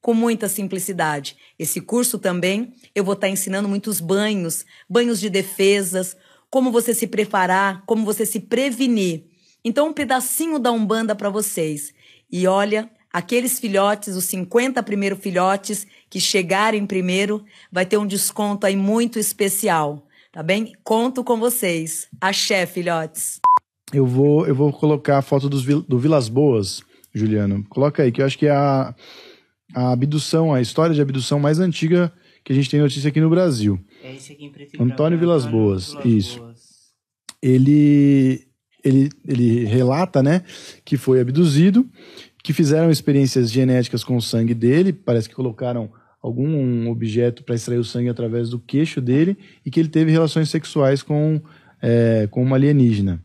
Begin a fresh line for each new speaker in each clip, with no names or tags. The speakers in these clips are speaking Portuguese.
com muita simplicidade. Esse curso também eu vou estar tá ensinando muitos banhos, banhos de defesas, como você se preparar, como você se prevenir. Então, um pedacinho da Umbanda para vocês. E olha, aqueles filhotes, os 50 primeiros filhotes que chegarem primeiro, vai ter um desconto aí muito especial, tá bem? Conto com vocês. Axé, filhotes.
Eu vou, eu vou colocar a foto dos, do Vilas Boas, Juliano. Coloca aí, que eu acho que é a a abdução, a história de abdução mais antiga que a gente tem notícia aqui no Brasil. É esse aqui em
preto e Antônio branco, né? Vilas Boas, Vilas isso.
Boas. Ele, ele, ele relata, né, que foi abduzido, que fizeram experiências genéticas com o sangue dele, parece que colocaram algum objeto para extrair o sangue através do queixo dele e que ele teve relações sexuais com, é, com uma alienígena.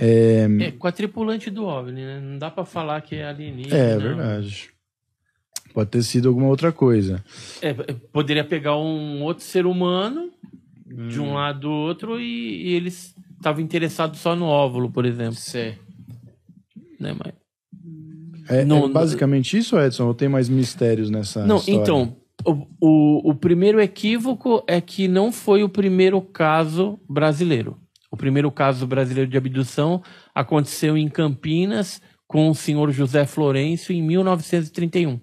É... é...
com a tripulante do OVNI, né? Não dá para falar que é alienígena. É, verdade.
Pode ter sido alguma outra coisa.
É, poderia pegar um outro ser humano hum. de um hum. lado do outro e, e eles estavam interessados só no óvulo, por exemplo. Sim. Né, mas...
É, não, é basicamente não... isso, Edson? Ou tem mais mistérios nessa Não, história? então,
o, o, o, primeiro equívoco é que não foi o primeiro caso brasileiro. O primeiro caso brasileiro de abdução aconteceu em Campinas com o senhor José Florencio em 1931.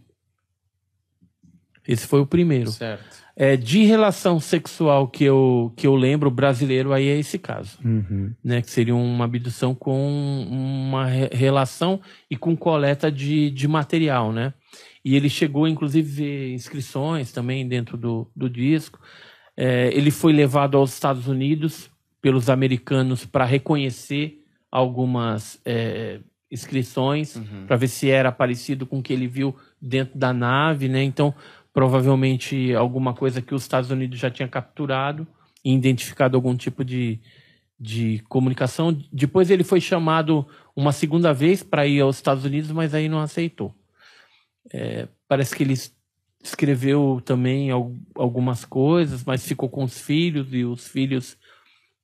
Esse foi o primeiro. Certo. É, de relação sexual que eu, que eu lembro, brasileiro, aí é esse caso. Uhum. Né? Que seria uma abdução com uma re relação e com coleta de, de material, né? E ele chegou, inclusive, ver inscrições também dentro do, do disco. É, ele foi levado aos Estados Unidos pelos americanos para reconhecer algumas é, inscrições, uhum. para ver se era parecido com o que ele viu dentro da nave, né? Então, provavelmente alguma coisa que os Estados Unidos já tinha capturado e identificado algum tipo de, de comunicação. Depois ele foi chamado uma segunda vez para ir aos Estados Unidos, mas aí não aceitou. É, parece que ele escreveu também algumas coisas, mas ficou com os filhos e os filhos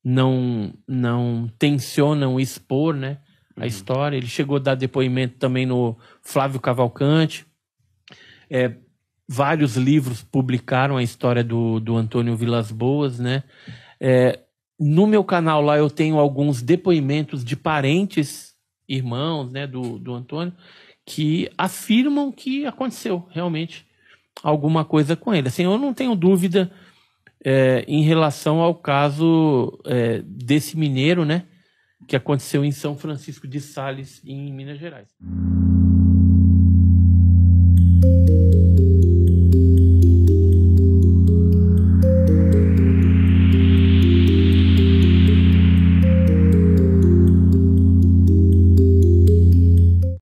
não não tensionam expor, né, a uhum. história. Ele chegou a dar depoimento também no Flávio Cavalcante. É, vários livros publicaram a história do, do Antônio Vilas Boas, né? É, no meu canal lá eu tenho alguns depoimentos de parentes, irmãos, né, do, do Antônio, que afirmam que aconteceu realmente alguma coisa com ele. Assim, eu não tenho dúvida é, em relação ao caso é, desse mineiro, né, que aconteceu em São Francisco de Sales, em Minas Gerais.